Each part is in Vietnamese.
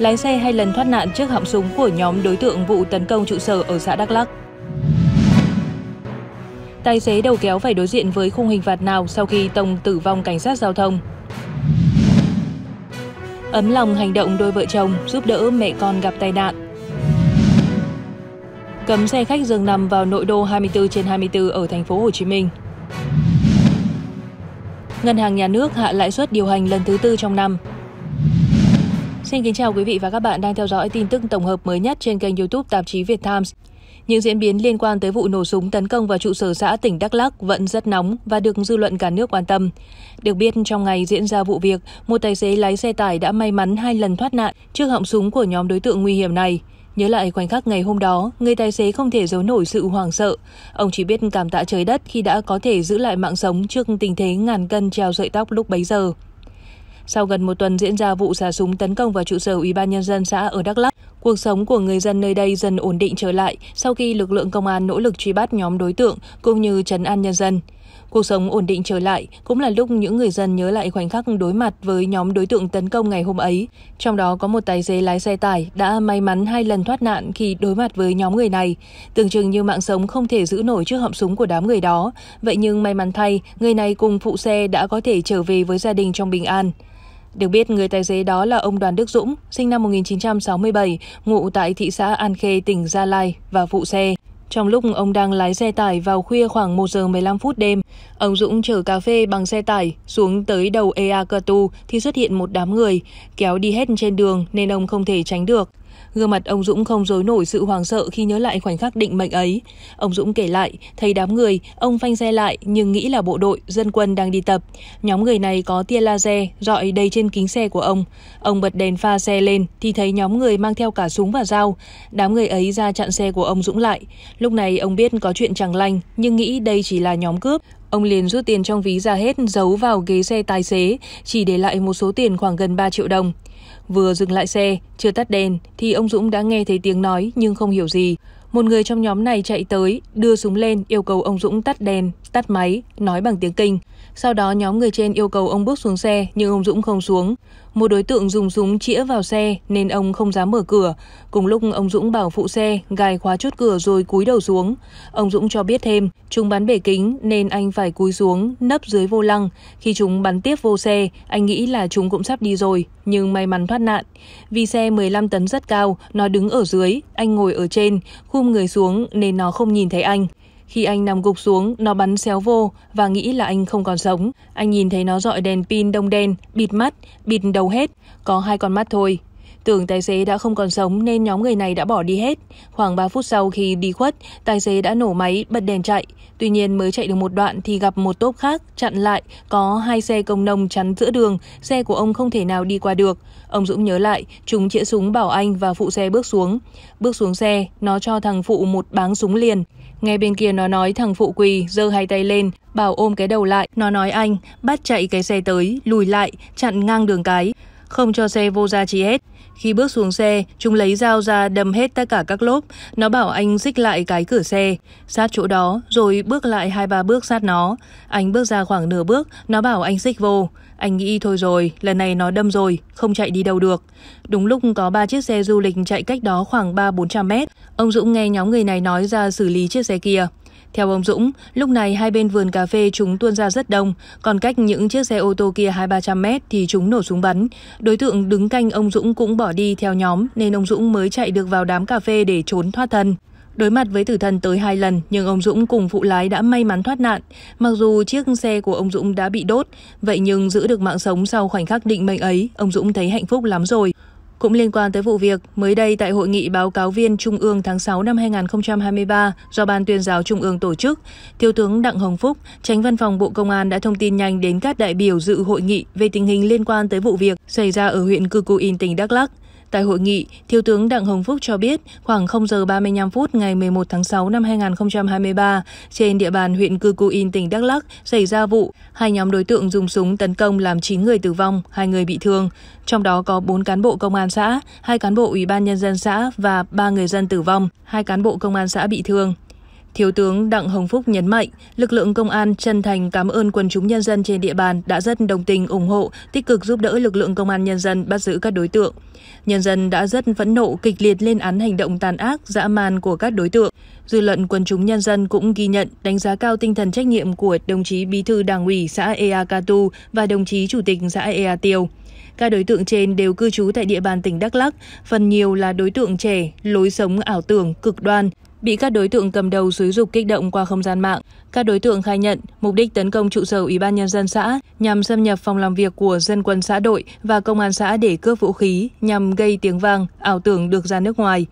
lái xe hai lần thoát nạn trước họng súng của nhóm đối tượng vụ tấn công trụ sở ở xã Đắk Lắk. Tài xế đầu kéo phải đối diện với khung hình phạt nào sau khi tông tử vong cảnh sát giao thông? Ấm lòng hành động đôi vợ chồng giúp đỡ mẹ con gặp tai nạn. Cấm xe khách dừng nằm vào nội đô 24 trên 24 ở thành phố Hồ Chí Minh. Ngân hàng nhà nước hạ lãi suất điều hành lần thứ tư trong năm, Xin kính chào quý vị và các bạn đang theo dõi tin tức tổng hợp mới nhất trên kênh YouTube tạp chí Việt Times. Những diễn biến liên quan tới vụ nổ súng tấn công vào trụ sở xã tỉnh Đắk Lắk vẫn rất nóng và được dư luận cả nước quan tâm. Được biết, trong ngày diễn ra vụ việc, một tài xế lái xe tải đã may mắn hai lần thoát nạn trước họng súng của nhóm đối tượng nguy hiểm này. Nhớ lại khoảnh khắc ngày hôm đó, người tài xế không thể giấu nổi sự hoảng sợ. Ông chỉ biết cảm tạ trời đất khi đã có thể giữ lại mạng sống trước tình thế ngàn cân treo sợi tóc lúc bấy giờ. Sau gần một tuần diễn ra vụ xả súng tấn công vào trụ sở Ủy ban nhân dân xã ở Đắk Lắk, cuộc sống của người dân nơi đây dần ổn định trở lại sau khi lực lượng công an nỗ lực truy bắt nhóm đối tượng cũng như trấn an nhân dân. Cuộc sống ổn định trở lại cũng là lúc những người dân nhớ lại khoảnh khắc đối mặt với nhóm đối tượng tấn công ngày hôm ấy. Trong đó có một tài xế lái xe tải đã may mắn hai lần thoát nạn khi đối mặt với nhóm người này. Tưởng chừng như mạng sống không thể giữ nổi trước họng súng của đám người đó. Vậy nhưng may mắn thay, người này cùng phụ xe đã có thể trở về với gia đình trong bình an. Được biết, người tài xế đó là ông Đoàn Đức Dũng, sinh năm 1967, ngụ tại thị xã An Khê, tỉnh Gia Lai và phụ xe. Trong lúc ông đang lái xe tải vào khuya khoảng 1 giờ 15 phút đêm, ông Dũng chở cà phê bằng xe tải xuống tới đầu Ea Cơ Tu thì xuất hiện một đám người, kéo đi hết trên đường nên ông không thể tránh được. Gương mặt ông Dũng không dối nổi sự hoảng sợ khi nhớ lại khoảnh khắc định mệnh ấy. Ông Dũng kể lại, thấy đám người, ông phanh xe lại nhưng nghĩ là bộ đội, dân quân đang đi tập. Nhóm người này có tia laser, dọi đầy trên kính xe của ông. Ông bật đèn pha xe lên thì thấy nhóm người mang theo cả súng và dao. Đám người ấy ra chặn xe của ông Dũng lại. Lúc này ông biết có chuyện chẳng lành nhưng nghĩ đây chỉ là nhóm cướp. Ông liền rút tiền trong ví ra hết giấu vào ghế xe tài xế, chỉ để lại một số tiền khoảng gần 3 triệu đồng. Vừa dừng lại xe, chưa tắt đèn thì ông Dũng đã nghe thấy tiếng nói nhưng không hiểu gì. Một người trong nhóm này chạy tới, đưa súng lên yêu cầu ông Dũng tắt đèn, tắt máy, nói bằng tiếng kinh. Sau đó nhóm người trên yêu cầu ông bước xuống xe nhưng ông Dũng không xuống. Một đối tượng dùng súng chĩa vào xe nên ông không dám mở cửa. Cùng lúc ông Dũng bảo phụ xe gài khóa chốt cửa rồi cúi đầu xuống. Ông Dũng cho biết thêm chúng bắn bể kính nên anh phải cúi xuống nấp dưới vô lăng. Khi chúng bắn tiếp vô xe anh nghĩ là chúng cũng sắp đi rồi nhưng may mắn thoát nạn. Vì xe 15 tấn rất cao nó đứng ở dưới anh ngồi ở trên khum người xuống nên nó không nhìn thấy anh. Khi anh nằm gục xuống, nó bắn xéo vô và nghĩ là anh không còn sống. Anh nhìn thấy nó dọi đèn pin đông đen, bịt mắt, bịt đầu hết, có hai con mắt thôi. Tưởng tài xế đã không còn sống nên nhóm người này đã bỏ đi hết. Khoảng 3 phút sau khi đi khuất, tài xế đã nổ máy, bật đèn chạy. Tuy nhiên mới chạy được một đoạn thì gặp một tốp khác chặn lại, có hai xe công nông chắn giữa đường, xe của ông không thể nào đi qua được. Ông Dũng nhớ lại, chúng chĩa súng bảo anh và phụ xe bước xuống. Bước xuống xe, nó cho thằng phụ một báng súng liền. Nghe bên kia nó nói thằng phụ quỳ, giơ hai tay lên, bảo ôm cái đầu lại. Nó nói anh, bắt chạy cái xe tới, lùi lại, chặn ngang đường cái. Không cho xe vô ra chi hết. Khi bước xuống xe, chúng lấy dao ra đâm hết tất cả các lốp. Nó bảo anh xích lại cái cửa xe, sát chỗ đó, rồi bước lại hai ba bước sát nó. Anh bước ra khoảng nửa bước, nó bảo anh xích vô. Anh nghĩ thôi rồi, lần này nó đâm rồi, không chạy đi đâu được. Đúng lúc có ba chiếc xe du lịch chạy cách đó khoảng 3-400 mét. Ông Dũng nghe nhóm người này nói ra xử lý chiếc xe kia. Theo ông Dũng, lúc này hai bên vườn cà phê chúng tuôn ra rất đông, còn cách những chiếc xe ô tô kia 2-300 mét thì chúng nổ súng bắn. Đối tượng đứng canh ông Dũng cũng bỏ đi theo nhóm nên ông Dũng mới chạy được vào đám cà phê để trốn thoát thân. Đối mặt với tử thần tới hai lần, nhưng ông Dũng cùng phụ lái đã may mắn thoát nạn. Mặc dù chiếc xe của ông Dũng đã bị đốt, vậy nhưng giữ được mạng sống sau khoảnh khắc định mệnh ấy, ông Dũng thấy hạnh phúc lắm rồi. Cũng liên quan tới vụ việc, mới đây tại hội nghị báo cáo viên Trung ương tháng 6 năm 2023 do Ban tuyên giáo Trung ương tổ chức, Thiếu tướng Đặng Hồng Phúc, tránh văn phòng Bộ Công an đã thông tin nhanh đến các đại biểu dự hội nghị về tình hình liên quan tới vụ việc xảy ra ở huyện Cư Cù In, tỉnh Đắk Lắk. Tại hội nghị, Thiếu tướng Đặng Hồng Phúc cho biết khoảng 0 giờ 35 phút ngày 11 tháng 6 năm 2023, trên địa bàn huyện Cư Cù In, tỉnh Đắk lắc xảy ra vụ hai nhóm đối tượng dùng súng tấn công làm 9 người tử vong, hai người bị thương, trong đó có 4 cán bộ công an xã, hai cán bộ ủy ban nhân dân xã và ba người dân tử vong, hai cán bộ công an xã bị thương. Thiếu tướng Đặng Hồng Phúc nhấn mạnh, lực lượng công an chân thành cảm ơn quần chúng nhân dân trên địa bàn đã rất đồng tình ủng hộ, tích cực giúp đỡ lực lượng công an nhân dân bắt giữ các đối tượng. Nhân dân đã rất phẫn nộ kịch liệt lên án hành động tàn ác, dã man của các đối tượng. Dư luận quần chúng nhân dân cũng ghi nhận, đánh giá cao tinh thần trách nhiệm của đồng chí Bí thư Đảng ủy xã Ea Katu và đồng chí Chủ tịch xã Ea Tiêu. Các đối tượng trên đều cư trú tại địa bàn tỉnh Đắk Lắk, phần nhiều là đối tượng trẻ, lối sống ảo tưởng, cực đoan, bị các đối tượng cầm đầu xúi dục kích động qua không gian mạng. Các đối tượng khai nhận mục đích tấn công trụ sở Ủy ban nhân dân xã nhằm xâm nhập phòng làm việc của dân quân xã đội và công an xã để cướp vũ khí nhằm gây tiếng vang, ảo tưởng được ra nước ngoài.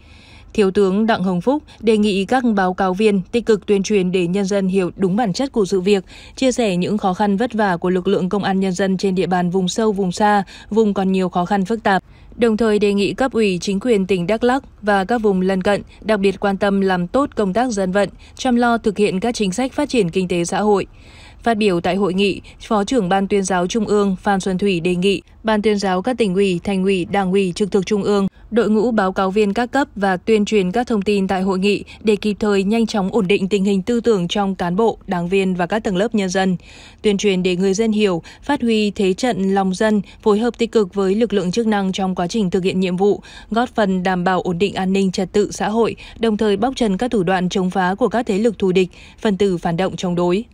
Thiếu tướng Đặng Hồng Phúc đề nghị các báo cáo viên tích cực tuyên truyền để nhân dân hiểu đúng bản chất của sự việc, chia sẻ những khó khăn vất vả của lực lượng công an nhân dân trên địa bàn vùng sâu vùng xa, vùng còn nhiều khó khăn phức tạp. Đồng thời đề nghị cấp ủy chính quyền tỉnh Đắk Lắk và các vùng lân cận đặc biệt quan tâm làm tốt công tác dân vận, chăm lo thực hiện các chính sách phát triển kinh tế xã hội. Phát biểu tại hội nghị, Phó trưởng Ban tuyên giáo Trung ương Phan Xuân Thủy đề nghị Ban tuyên giáo các tỉnh ủy, thành ủy, đảng ủy trực thuộc Trung ương đội ngũ báo cáo viên các cấp và tuyên truyền các thông tin tại hội nghị để kịp thời nhanh chóng ổn định tình hình tư tưởng trong cán bộ, đảng viên và các tầng lớp nhân dân. Tuyên truyền để người dân hiểu, phát huy thế trận lòng dân, phối hợp tích cực với lực lượng chức năng trong quá trình thực hiện nhiệm vụ, góp phần đảm bảo ổn định an ninh trật tự xã hội, đồng thời bóc trần các thủ đoạn chống phá của các thế lực thù địch, phần tử phản động chống đối.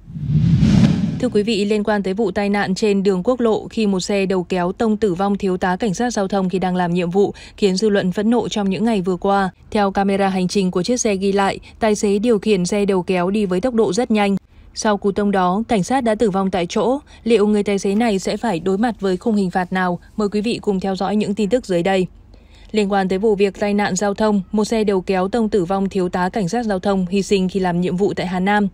Thưa quý vị, liên quan tới vụ tai nạn trên đường quốc lộ khi một xe đầu kéo tông tử vong thiếu tá cảnh sát giao thông khi đang làm nhiệm vụ, khiến dư luận phẫn nộ trong những ngày vừa qua. Theo camera hành trình của chiếc xe ghi lại, tài xế điều khiển xe đầu kéo đi với tốc độ rất nhanh. Sau cú tông đó, cảnh sát đã tử vong tại chỗ. Liệu người tài xế này sẽ phải đối mặt với khung hình phạt nào? Mời quý vị cùng theo dõi những tin tức dưới đây. Liên quan tới vụ việc tai nạn giao thông, một xe đầu kéo tông tử vong thiếu tá cảnh sát giao thông hy sinh khi làm nhiệm vụ tại Hà Nam.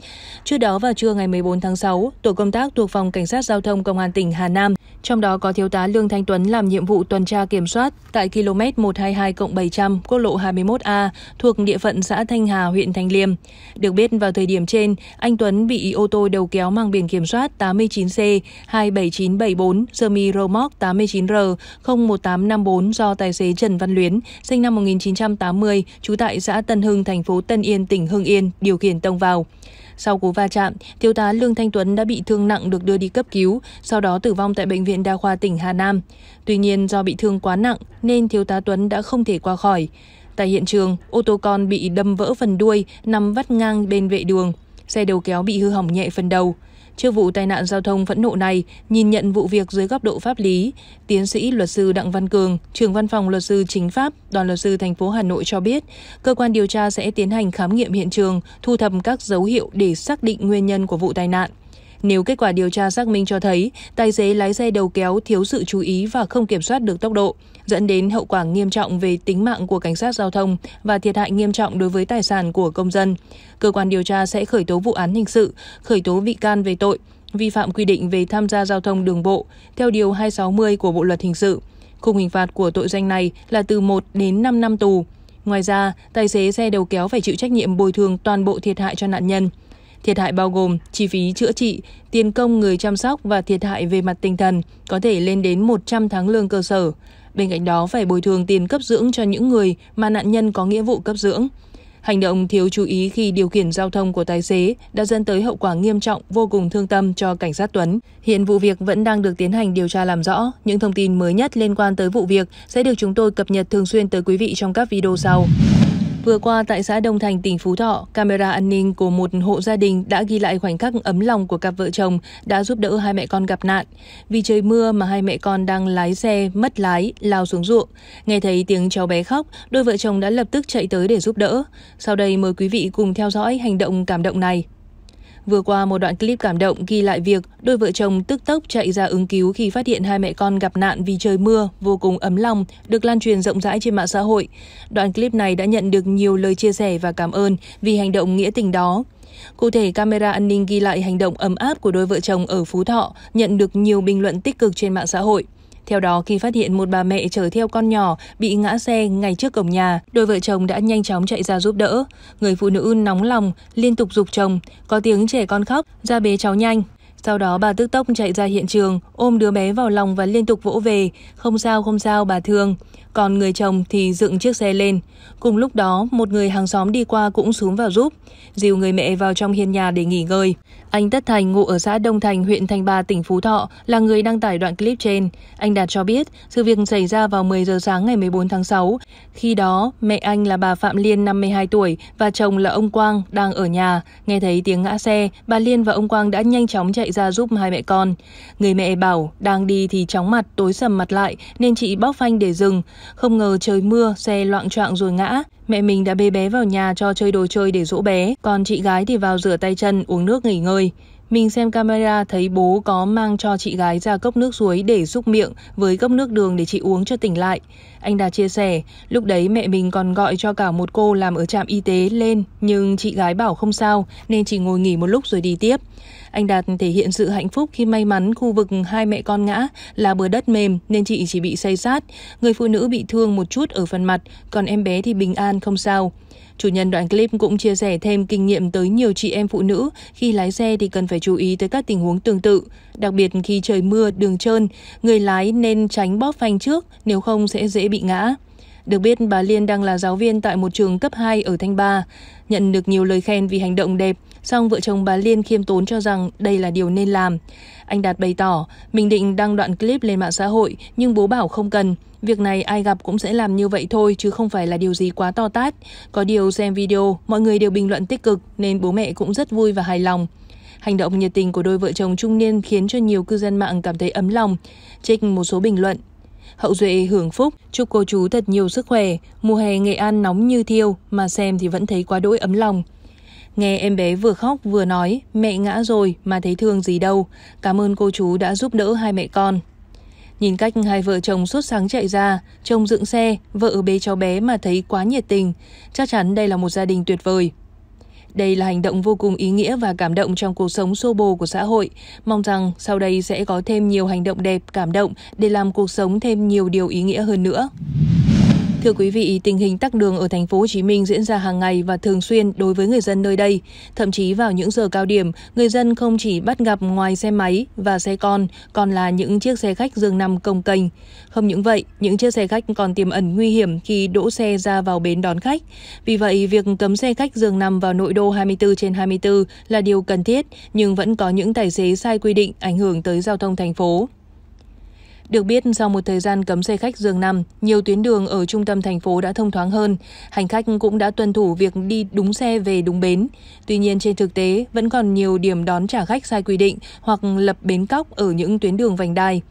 Trước đó vào trưa ngày 14 tháng 6, tổ công tác thuộc phòng cảnh sát giao thông công an tỉnh Hà Nam, trong đó có thiếu tá Lương Thanh Tuấn làm nhiệm vụ tuần tra kiểm soát tại km 122 700 quốc lộ 21A thuộc địa phận xã Thanh Hà, huyện Thanh Liêm. Được biết vào thời điểm trên, anh Tuấn bị ô tô đầu kéo mang biển kiểm soát 89C 27974 Semi Romoc 89R 01854 do tài xế Trần Văn Văn Luyến, sinh năm 1980, trú tại xã Tân Hưng, thành phố Tân Yên, tỉnh Hưng Yên, điều khiển tông vào. Sau cú va chạm, thiếu tá Lương Thanh Tuấn đã bị thương nặng được đưa đi cấp cứu, sau đó tử vong tại Bệnh viện Đa khoa tỉnh Hà Nam. Tuy nhiên, do bị thương quá nặng nên thiếu tá Tuấn đã không thể qua khỏi. Tại hiện trường, ô tô con bị đâm vỡ phần đuôi, nằm vắt ngang bên vệ đường. Xe đầu kéo bị hư hỏng nhẹ phần đầu. Trước vụ tai nạn giao thông phẫn nộ này, nhìn nhận vụ việc dưới góc độ pháp lý, tiến sĩ luật sư Đặng Văn Cường, trưởng văn phòng luật sư chính pháp, đoàn luật sư thành phố Hà Nội cho biết, cơ quan điều tra sẽ tiến hành khám nghiệm hiện trường, thu thập các dấu hiệu để xác định nguyên nhân của vụ tai nạn. Nếu kết quả điều tra xác minh cho thấy tài xế lái xe đầu kéo thiếu sự chú ý và không kiểm soát được tốc độ, dẫn đến hậu quả nghiêm trọng về tính mạng của cảnh sát giao thông và thiệt hại nghiêm trọng đối với tài sản của công dân. Cơ quan điều tra sẽ khởi tố vụ án hình sự, khởi tố bị can về tội vi phạm quy định về tham gia giao thông đường bộ theo điều 260 của Bộ luật hình sự. Khung hình phạt của tội danh này là từ 1 đến 5 năm tù. Ngoài ra, tài xế xe đầu kéo phải chịu trách nhiệm bồi thường toàn bộ thiệt hại cho nạn nhân. Thiệt hại bao gồm chi phí chữa trị, tiền công người chăm sóc và thiệt hại về mặt tinh thần, có thể lên đến 100 tháng lương cơ sở. Bên cạnh đó phải bồi thường tiền cấp dưỡng cho những người mà nạn nhân có nghĩa vụ cấp dưỡng. Hành động thiếu chú ý khi điều khiển giao thông của tài xế đã dẫn tới hậu quả nghiêm trọng vô cùng thương tâm cho cảnh sát Tuấn. Hiện vụ việc vẫn đang được tiến hành điều tra làm rõ. Những thông tin mới nhất liên quan tới vụ việc sẽ được chúng tôi cập nhật thường xuyên tới quý vị trong các video sau. Vừa qua tại xã Đông Thành, tỉnh Phú Thọ, camera an ninh của một hộ gia đình đã ghi lại khoảnh khắc ấm lòng của cặp vợ chồng đã giúp đỡ hai mẹ con gặp nạn. Vì trời mưa mà hai mẹ con đang lái xe mất lái lao xuống ruộng. Nghe thấy tiếng cháu bé khóc, đôi vợ chồng đã lập tức chạy tới để giúp đỡ. Sau đây mời quý vị cùng theo dõi hành động cảm động này. Vừa qua, một đoạn clip cảm động ghi lại việc đôi vợ chồng tức tốc chạy ra ứng cứu khi phát hiện hai mẹ con gặp nạn vì trời mưa, vô cùng ấm lòng, được lan truyền rộng rãi trên mạng xã hội. Đoạn clip này đã nhận được nhiều lời chia sẻ và cảm ơn vì hành động nghĩa tình đó. Cụ thể, camera an ninh ghi lại hành động ấm áp của đôi vợ chồng ở Phú Thọ, nhận được nhiều bình luận tích cực trên mạng xã hội. Theo đó, khi phát hiện một bà mẹ chở theo con nhỏ bị ngã xe ngay trước cổng nhà, đôi vợ chồng đã nhanh chóng chạy ra giúp đỡ. Người phụ nữ nóng lòng, liên tục dục chồng, có tiếng trẻ con khóc, ra bế cháu nhanh. Sau đó bà tức tốc chạy ra hiện trường, ôm đứa bé vào lòng và liên tục vỗ về. Không sao, không sao, bà thương. Còn người chồng thì dựng chiếc xe lên. Cùng lúc đó, một người hàng xóm đi qua cũng xuống vào giúp, dìu người mẹ vào trong hiên nhà để nghỉ ngơi. Anh Tất Thành ngụ ở xã Đông Thành, huyện Thanh Ba, tỉnh Phú Thọ là người đăng tải đoạn clip trên. Anh Đạt cho biết, sự việc xảy ra vào 10 giờ sáng ngày 14 tháng 6. Khi đó, mẹ anh là bà Phạm Liên 52 tuổi và chồng là ông Quang đang ở nhà. Nghe thấy tiếng ngã xe, bà Liên và ông Quang đã nhanh chóng chạy ra giúp hai mẹ con. Người mẹ bảo đang đi thì chóng mặt tối sầm mặt lại nên chị bóc phanh để dừng. Không ngờ trời mưa, xe loạn choạng rồi ngã. Mẹ mình đã bê bé vào nhà cho chơi đồ chơi để dỗ bé, còn chị gái thì vào rửa tay chân, uống nước nghỉ ngơi. Mình xem camera thấy bố có mang cho chị gái ra cốc nước suối để xúc miệng với cốc nước đường để chị uống cho tỉnh lại. Anh Đạt chia sẻ, lúc đấy mẹ mình còn gọi cho cả một cô làm ở trạm y tế lên, nhưng chị gái bảo không sao nên chị ngồi nghỉ một lúc rồi đi tiếp. Anh Đạt thể hiện sự hạnh phúc khi may mắn khu vực hai mẹ con ngã là bờ đất mềm nên chị chỉ bị xây sát. Người phụ nữ bị thương một chút ở phần mặt, còn em bé thì bình an không sao. Chủ nhân đoạn clip cũng chia sẻ thêm kinh nghiệm tới nhiều chị em phụ nữ khi lái xe thì cần phải chú ý tới các tình huống tương tự, đặc biệt khi trời mưa, đường trơn, người lái nên tránh bóp phanh trước nếu không sẽ dễ bị ngã. Được biết bà Liên đang là giáo viên tại một trường cấp 2 ở Thanh Ba, nhận được nhiều lời khen vì hành động đẹp, song vợ chồng bà Liên khiêm tốn cho rằng đây là điều nên làm. Anh Đạt bày tỏ, mình định đăng đoạn clip lên mạng xã hội nhưng bố bảo không cần, Việc này ai gặp cũng sẽ làm như vậy thôi chứ không phải là điều gì quá to tát. Có điều xem video, mọi người đều bình luận tích cực nên bố mẹ cũng rất vui và hài lòng. Hành động nhiệt tình của đôi vợ chồng trung niên khiến cho nhiều cư dân mạng cảm thấy ấm lòng. Trích một số bình luận. Hậu Duệ hưởng phúc, chúc cô chú thật nhiều sức khỏe. Mùa hè Nghệ An nóng như thiêu mà xem thì vẫn thấy quá đỗi ấm lòng. Nghe em bé vừa khóc vừa nói, mẹ ngã rồi mà thấy thương gì đâu. Cảm ơn cô chú đã giúp đỡ hai mẹ con. Nhìn cách hai vợ chồng sốt sáng chạy ra, chồng dựng xe, vợ bế cháu bé mà thấy quá nhiệt tình. Chắc chắn đây là một gia đình tuyệt vời. Đây là hành động vô cùng ý nghĩa và cảm động trong cuộc sống xô bồ của xã hội. Mong rằng sau đây sẽ có thêm nhiều hành động đẹp, cảm động để làm cuộc sống thêm nhiều điều ý nghĩa hơn nữa. Thưa quý vị, tình hình tắc đường ở thành phố Hồ Chí Minh diễn ra hàng ngày và thường xuyên đối với người dân nơi đây. Thậm chí vào những giờ cao điểm, người dân không chỉ bắt gặp ngoài xe máy và xe con, còn là những chiếc xe khách dường nằm công kênh. Không những vậy, những chiếc xe khách còn tiềm ẩn nguy hiểm khi đỗ xe ra vào bến đón khách. Vì vậy, việc cấm xe khách dường nằm vào nội đô 24 trên 24 là điều cần thiết, nhưng vẫn có những tài xế sai quy định ảnh hưởng tới giao thông thành phố. Được biết, sau một thời gian cấm xe khách dường nằm, nhiều tuyến đường ở trung tâm thành phố đã thông thoáng hơn. Hành khách cũng đã tuân thủ việc đi đúng xe về đúng bến. Tuy nhiên, trên thực tế, vẫn còn nhiều điểm đón trả khách sai quy định hoặc lập bến cóc ở những tuyến đường vành đai.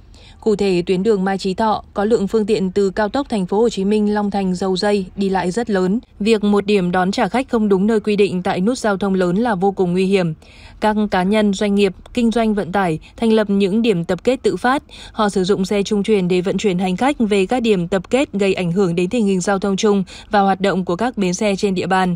Cụ thể, tuyến đường Mai Chí Thọ có lượng phương tiện từ cao tốc thành phố Hồ Chí Minh Long Thành Dầu Dây đi lại rất lớn. Việc một điểm đón trả khách không đúng nơi quy định tại nút giao thông lớn là vô cùng nguy hiểm. Các cá nhân, doanh nghiệp, kinh doanh vận tải thành lập những điểm tập kết tự phát, họ sử dụng xe trung chuyển để vận chuyển hành khách về các điểm tập kết gây ảnh hưởng đến tình hình giao thông chung và hoạt động của các bến xe trên địa bàn.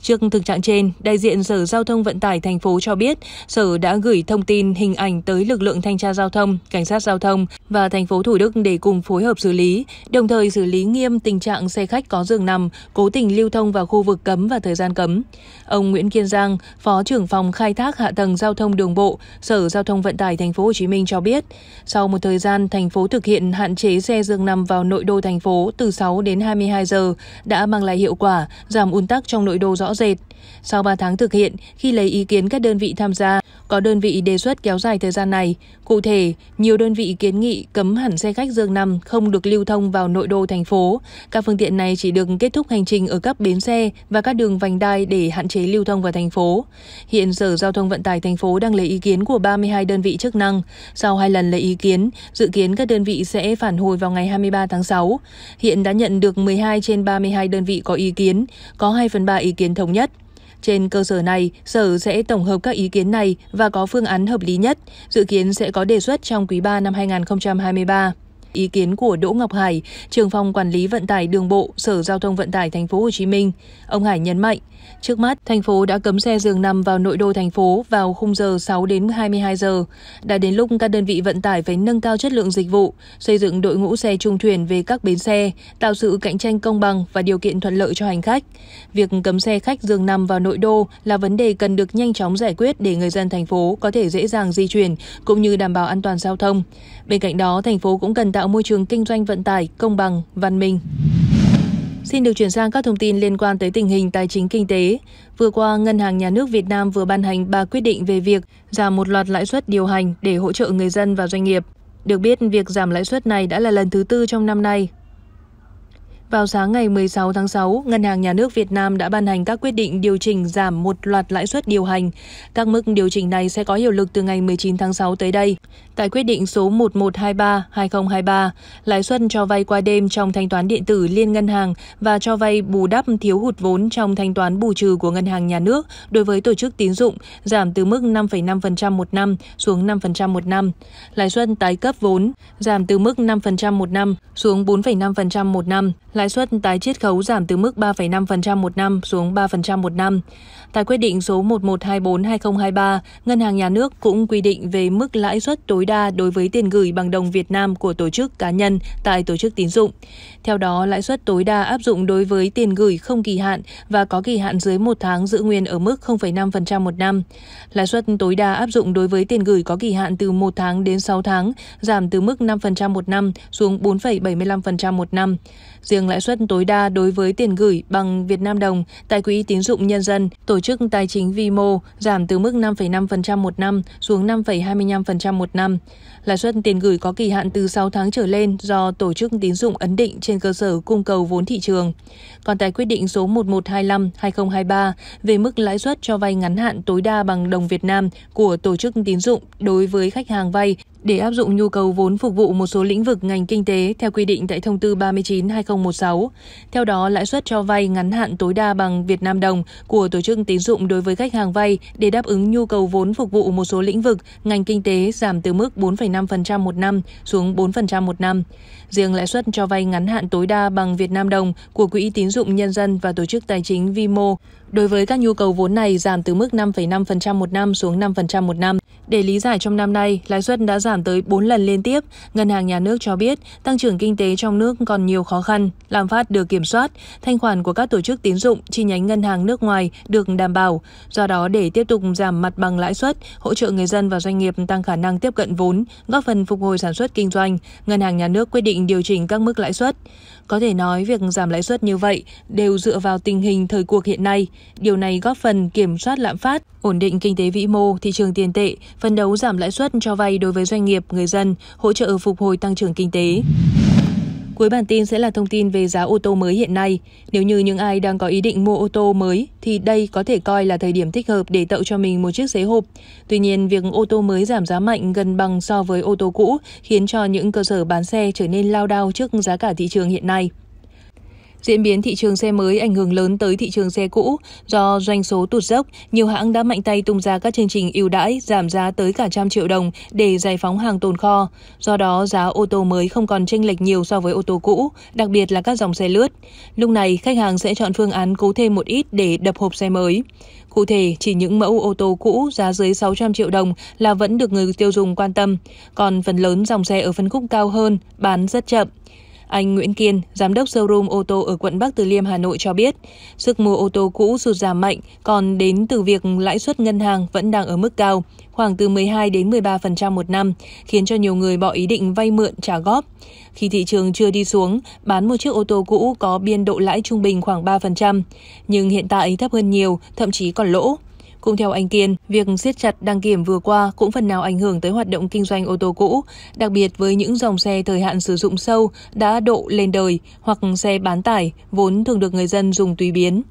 Trước thực trạng trên, đại diện Sở Giao thông Vận tải thành phố cho biết, Sở đã gửi thông tin hình ảnh tới lực lượng thanh tra giao thông, cảnh sát giao thông, và thành phố Thủ Đức để cùng phối hợp xử lý, đồng thời xử lý nghiêm tình trạng xe khách có giường nằm, cố tình lưu thông vào khu vực cấm và thời gian cấm. Ông Nguyễn Kiên Giang, Phó trưởng phòng khai thác hạ tầng giao thông đường bộ, Sở Giao thông Vận tải Thành phố Hồ Chí Minh cho biết, sau một thời gian thành phố thực hiện hạn chế xe dường nằm vào nội đô thành phố từ 6 đến 22 giờ đã mang lại hiệu quả, giảm ùn tắc trong nội đô rõ rệt. Sau 3 tháng thực hiện, khi lấy ý kiến các đơn vị tham gia, có đơn vị đề xuất kéo dài thời gian này. Cụ thể, nhiều đơn vị kiến nghị cấm hẳn xe khách dương nằm không được lưu thông vào nội đô thành phố. Các phương tiện này chỉ được kết thúc hành trình ở các bến xe và các đường vành đai để hạn chế chế lưu thông vào thành phố. Hiện Sở Giao thông Vận tải thành phố đang lấy ý kiến của 32 đơn vị chức năng. Sau hai lần lấy ý kiến, dự kiến các đơn vị sẽ phản hồi vào ngày 23 tháng 6. Hiện đã nhận được 12 trên 32 đơn vị có ý kiến, có 2 phần 3 ý kiến thống nhất. Trên cơ sở này, Sở sẽ tổng hợp các ý kiến này và có phương án hợp lý nhất, dự kiến sẽ có đề xuất trong quý 3 năm 2023 ý kiến của Đỗ Ngọc Hải, trưởng phòng quản lý vận tải đường bộ, Sở Giao thông Vận tải Thành phố Hồ Chí Minh. Ông Hải nhấn mạnh, Trước mắt, thành phố đã cấm xe giường nằm vào nội đô thành phố vào khung giờ 6 đến 22 giờ. Đã đến lúc các đơn vị vận tải phải nâng cao chất lượng dịch vụ, xây dựng đội ngũ xe trung thuyền về các bến xe, tạo sự cạnh tranh công bằng và điều kiện thuận lợi cho hành khách. Việc cấm xe khách giường nằm vào nội đô là vấn đề cần được nhanh chóng giải quyết để người dân thành phố có thể dễ dàng di chuyển cũng như đảm bảo an toàn giao thông. Bên cạnh đó, thành phố cũng cần tạo môi trường kinh doanh vận tải công bằng, văn minh. Xin được chuyển sang các thông tin liên quan tới tình hình tài chính kinh tế. Vừa qua, Ngân hàng Nhà nước Việt Nam vừa ban hành 3 quyết định về việc giảm một loạt lãi suất điều hành để hỗ trợ người dân và doanh nghiệp. Được biết, việc giảm lãi suất này đã là lần thứ tư trong năm nay vào sáng ngày 16 tháng 6, Ngân hàng Nhà nước Việt Nam đã ban hành các quyết định điều chỉnh giảm một loạt lãi suất điều hành. Các mức điều chỉnh này sẽ có hiệu lực từ ngày 19 tháng 6 tới đây. Tại quyết định số 1123-2023, lãi suất cho vay qua đêm trong thanh toán điện tử liên ngân hàng và cho vay bù đắp thiếu hụt vốn trong thanh toán bù trừ của Ngân hàng Nhà nước đối với tổ chức tín dụng giảm từ mức 5,5% một năm xuống 5% một năm. Lãi suất tái cấp vốn giảm từ mức 5% một năm xuống 4,5% một năm. Lãi lãi suất tái chiết khấu giảm từ mức 3,5% một năm xuống 3% một năm. Tại quyết định số 1124-2023, Ngân hàng Nhà nước cũng quy định về mức lãi suất tối đa đối với tiền gửi bằng đồng Việt Nam của tổ chức cá nhân tại tổ chức tín dụng. Theo đó, lãi suất tối đa áp dụng đối với tiền gửi không kỳ hạn và có kỳ hạn dưới một tháng giữ nguyên ở mức 0,5% một năm. Lãi suất tối đa áp dụng đối với tiền gửi có kỳ hạn từ một tháng đến 6 tháng giảm từ mức 5% một năm xuống 4,75% một năm riêng lãi suất tối đa đối với tiền gửi bằng Việt Nam đồng tại Quỹ tín dụng nhân dân, tổ chức tài chính vi mô giảm từ mức 5,5% một năm xuống 5,25% một năm. Lãi suất tiền gửi có kỳ hạn từ 6 tháng trở lên do tổ chức tín dụng ấn định trên cơ sở cung cầu vốn thị trường. Còn tại quyết định số 1125/2023 về mức lãi suất cho vay ngắn hạn tối đa bằng đồng Việt Nam của tổ chức tín dụng đối với khách hàng vay để áp dụng nhu cầu vốn phục vụ một số lĩnh vực ngành kinh tế theo quy định tại thông tư 39/2016. Theo đó, lãi suất cho vay ngắn hạn tối đa bằng Việt Nam đồng của tổ chức tín dụng đối với khách hàng vay để đáp ứng nhu cầu vốn phục vụ một số lĩnh vực ngành kinh tế giảm từ mức 4,5% một năm xuống 4% một năm. Riêng lãi suất cho vay ngắn hạn tối đa bằng Việt Nam đồng của Quỹ tín dụng nhân dân và tổ chức tài chính Vimo đối với các nhu cầu vốn này giảm từ mức 5,5% một năm xuống 5% một năm. Để lý giải trong năm nay, lãi suất đã giảm tới 4 lần liên tiếp, Ngân hàng Nhà nước cho biết tăng trưởng kinh tế trong nước còn nhiều khó khăn, lạm phát được kiểm soát, thanh khoản của các tổ chức tín dụng chi nhánh ngân hàng nước ngoài được đảm bảo. Do đó, để tiếp tục giảm mặt bằng lãi suất, hỗ trợ người dân và doanh nghiệp tăng khả năng tiếp cận vốn, góp phần phục hồi sản xuất kinh doanh, Ngân hàng Nhà nước quyết định điều chỉnh các mức lãi suất. Có thể nói việc giảm lãi suất như vậy đều dựa vào tình hình thời cuộc hiện nay. Điều này góp phần kiểm soát lạm phát, ổn định kinh tế vĩ mô, thị trường tiền tệ, phân đấu giảm lãi suất cho vay đối với doanh nghiệp, người dân, hỗ trợ phục hồi tăng trưởng kinh tế. Cuối bản tin sẽ là thông tin về giá ô tô mới hiện nay. Nếu như những ai đang có ý định mua ô tô mới thì đây có thể coi là thời điểm thích hợp để tậu cho mình một chiếc xế hộp. Tuy nhiên, việc ô tô mới giảm giá mạnh gần bằng so với ô tô cũ khiến cho những cơ sở bán xe trở nên lao đao trước giá cả thị trường hiện nay. Diễn biến thị trường xe mới ảnh hưởng lớn tới thị trường xe cũ. Do doanh số tụt dốc, nhiều hãng đã mạnh tay tung ra các chương trình ưu đãi giảm giá tới cả trăm triệu đồng để giải phóng hàng tồn kho. Do đó, giá ô tô mới không còn chênh lệch nhiều so với ô tô cũ, đặc biệt là các dòng xe lướt. Lúc này, khách hàng sẽ chọn phương án cố thêm một ít để đập hộp xe mới. Cụ thể, chỉ những mẫu ô tô cũ giá dưới 600 triệu đồng là vẫn được người tiêu dùng quan tâm, còn phần lớn dòng xe ở phân khúc cao hơn bán rất chậm. Anh Nguyễn Kiên, giám đốc showroom ô tô ở quận Bắc Từ Liêm, Hà Nội cho biết, sức mua ô tô cũ sụt giảm mạnh còn đến từ việc lãi suất ngân hàng vẫn đang ở mức cao, khoảng từ 12 đến 13% một năm, khiến cho nhiều người bỏ ý định vay mượn trả góp. Khi thị trường chưa đi xuống, bán một chiếc ô tô cũ có biên độ lãi trung bình khoảng 3%, nhưng hiện tại thấp hơn nhiều, thậm chí còn lỗ cùng theo anh Kiên, việc siết chặt đăng kiểm vừa qua cũng phần nào ảnh hưởng tới hoạt động kinh doanh ô tô cũ, đặc biệt với những dòng xe thời hạn sử dụng sâu đã độ lên đời hoặc xe bán tải vốn thường được người dân dùng tùy biến.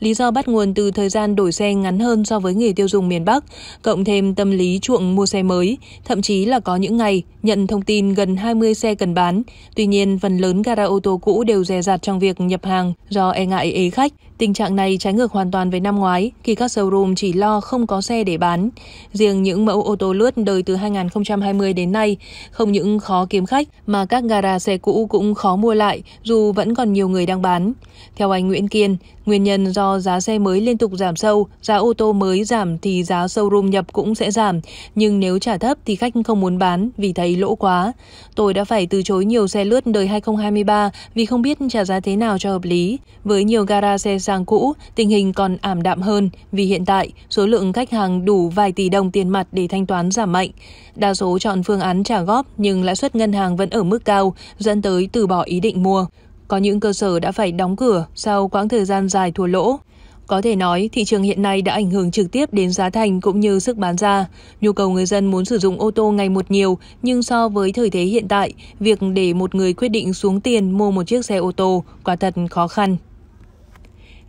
Lý do bắt nguồn từ thời gian đổi xe ngắn hơn so với người tiêu dùng miền Bắc, cộng thêm tâm lý chuộng mua xe mới, thậm chí là có những ngày nhận thông tin gần 20 xe cần bán. Tuy nhiên, phần lớn gara ô tô cũ đều dè dặt trong việc nhập hàng do e ngại ế khách. Tình trạng này trái ngược hoàn toàn với năm ngoái, khi các showroom chỉ lo không có xe để bán. Riêng những mẫu ô tô lướt đời từ 2020 đến nay không những khó kiếm khách mà các gara xe cũ cũng khó mua lại dù vẫn còn nhiều người đang bán. Theo anh Nguyễn Kiên, nguyên nhân do giá xe mới liên tục giảm sâu, giá ô tô mới giảm thì giá showroom nhập cũng sẽ giảm, nhưng nếu trả thấp thì khách không muốn bán vì thấy lỗ quá. Tôi đã phải từ chối nhiều xe lướt đời 2023 vì không biết trả giá thế nào cho hợp lý. Với nhiều gara xe sang cũ, tình hình còn ảm đạm hơn vì hiện tại số lượng khách hàng đủ vài tỷ đồng tiền mặt để thanh toán giảm mạnh. Đa số chọn phương án trả góp nhưng lãi suất ngân hàng vẫn ở mức cao, dẫn tới từ bỏ ý định mua. Có những cơ sở đã phải đóng cửa sau quãng thời gian dài thua lỗ. Có thể nói, thị trường hiện nay đã ảnh hưởng trực tiếp đến giá thành cũng như sức bán ra. Nhu cầu người dân muốn sử dụng ô tô ngày một nhiều, nhưng so với thời thế hiện tại, việc để một người quyết định xuống tiền mua một chiếc xe ô tô quả thật khó khăn.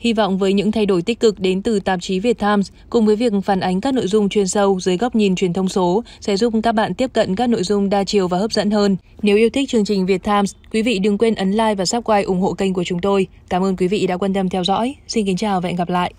Hy vọng với những thay đổi tích cực đến từ tạp chí Việt Times cùng với việc phản ánh các nội dung chuyên sâu dưới góc nhìn truyền thông số sẽ giúp các bạn tiếp cận các nội dung đa chiều và hấp dẫn hơn. Nếu yêu thích chương trình Việt Times, quý vị đừng quên ấn like và subscribe ủng hộ kênh của chúng tôi. Cảm ơn quý vị đã quan tâm theo dõi. Xin kính chào và hẹn gặp lại.